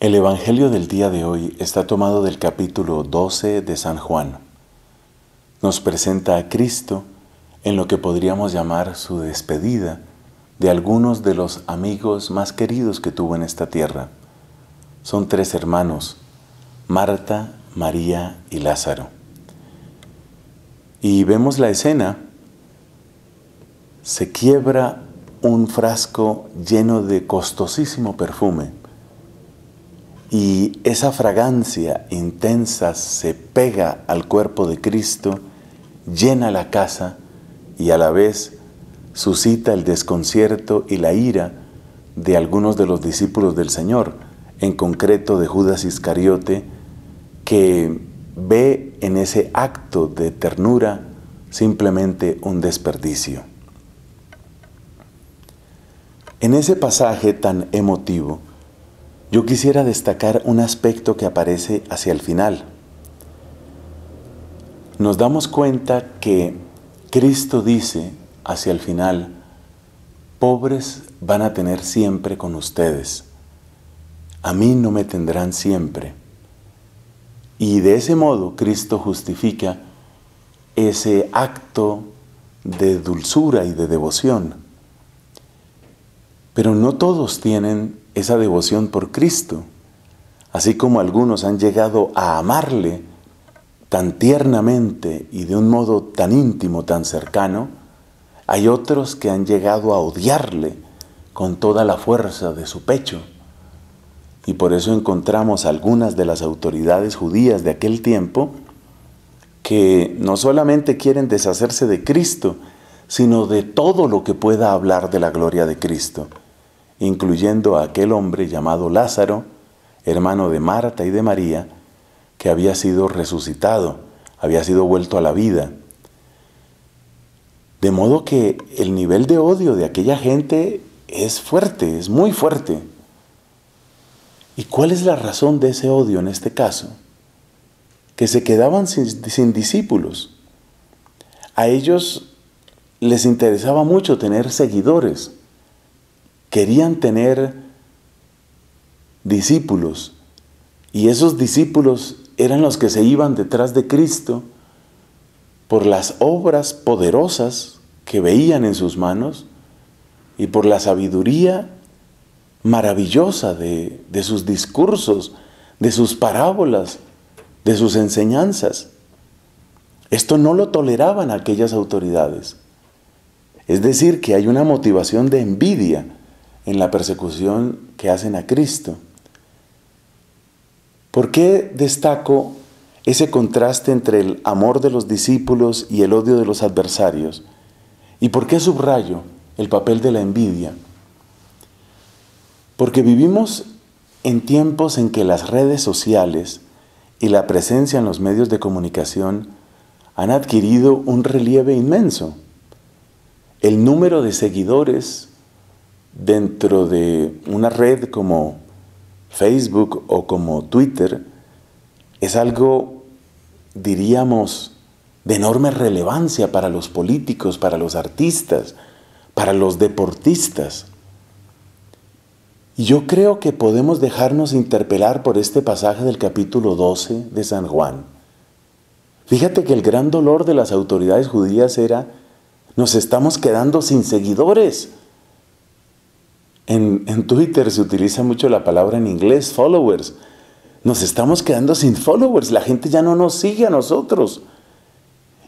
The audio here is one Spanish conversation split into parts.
El Evangelio del día de hoy está tomado del capítulo 12 de San Juan. Nos presenta a Cristo en lo que podríamos llamar su despedida de algunos de los amigos más queridos que tuvo en esta tierra. Son tres hermanos, Marta, María y Lázaro. Y vemos la escena. Se quiebra un frasco lleno de costosísimo perfume y esa fragancia intensa se pega al cuerpo de Cristo, llena la casa y a la vez suscita el desconcierto y la ira de algunos de los discípulos del Señor, en concreto de Judas Iscariote, que ve en ese acto de ternura simplemente un desperdicio. En ese pasaje tan emotivo, yo quisiera destacar un aspecto que aparece hacia el final. Nos damos cuenta que Cristo dice hacia el final, pobres van a tener siempre con ustedes, a mí no me tendrán siempre. Y de ese modo Cristo justifica ese acto de dulzura y de devoción. Pero no todos tienen esa devoción por Cristo, así como algunos han llegado a amarle tan tiernamente y de un modo tan íntimo, tan cercano, hay otros que han llegado a odiarle con toda la fuerza de su pecho. Y por eso encontramos algunas de las autoridades judías de aquel tiempo que no solamente quieren deshacerse de Cristo, sino de todo lo que pueda hablar de la gloria de Cristo incluyendo a aquel hombre llamado Lázaro, hermano de Marta y de María, que había sido resucitado, había sido vuelto a la vida. De modo que el nivel de odio de aquella gente es fuerte, es muy fuerte. ¿Y cuál es la razón de ese odio en este caso? Que se quedaban sin, discípulos. A ellos les interesaba mucho tener seguidores querían tener discípulos y esos discípulos eran los que se iban detrás de Cristo por las obras poderosas que veían en sus manos y por la sabiduría maravillosa de, sus discursos, de sus parábolas, de sus enseñanzas. Esto no lo toleraban aquellas autoridades. Es decir, que hay una motivación de envidia en la persecución que hacen a Cristo. ¿Por qué destaco ese contraste entre el amor de los discípulos y el odio de los adversarios? ¿Y por qué subrayo el papel de la envidia? Porque vivimos en tiempos en que las redes sociales y la presencia en los medios de comunicación han adquirido un relieve inmenso. El número de seguidores dentro de una red como Facebook o como Twitter es algo, diríamos, de enorme relevancia para los políticos, para los artistas, para los deportistas. Y yo creo que podemos dejarnos interpelar por este pasaje del capítulo 12 de San Juan. Fíjate que el gran dolor de las autoridades judías era, nos estamos quedando sin seguidores en, Twitter se utiliza mucho la palabra en inglés, followers. Nos estamos quedando sin followers, la gente ya no nos sigue a nosotros.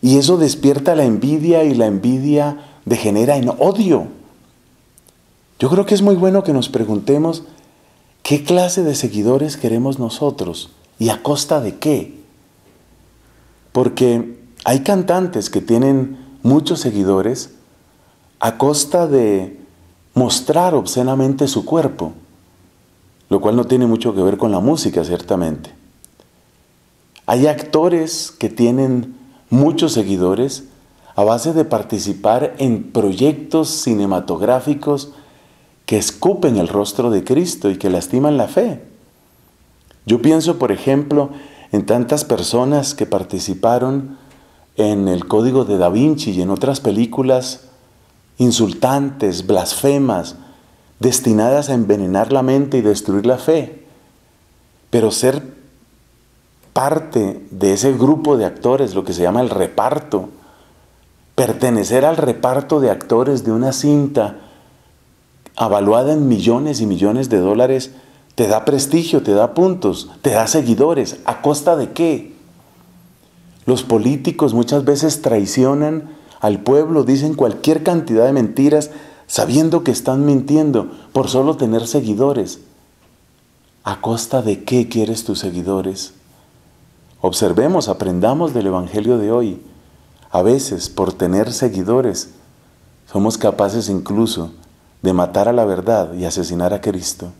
Y eso despierta la envidia y la envidia degenera en odio. Yo creo que es muy bueno que nos preguntemos qué clase de seguidores queremos nosotros y a costa de qué. Porque hay cantantes que tienen muchos seguidores a costa de mostrar obscenamente su cuerpo, lo cual no tiene mucho que ver con la música, ciertamente. Hay actores que tienen muchos seguidores a base de participar en proyectos cinematográficos que escupen el rostro de Cristo y que lastiman la fe. Yo pienso, por ejemplo, en tantas personas que participaron en El Código de Da Vinci y en otras películas insultantes, blasfemas, destinadas a envenenar la mente y destruir la fe. Pero ser parte de ese grupo de actores, lo que se llama el reparto, pertenecer al reparto de actores de una cinta avaluada en millones y millones de dólares, te da prestigio, te da puntos, te da seguidores. ¿A costa de qué? Los políticos muchas veces traicionan al pueblo dicen cualquier cantidad de mentiras sabiendo que están mintiendo por solo tener seguidores. ¿A costa de qué quieres tus seguidores? Observemos, aprendamos del Evangelio de hoy. A veces, por tener seguidores, somos capaces incluso de matar a la verdad y asesinar a Cristo.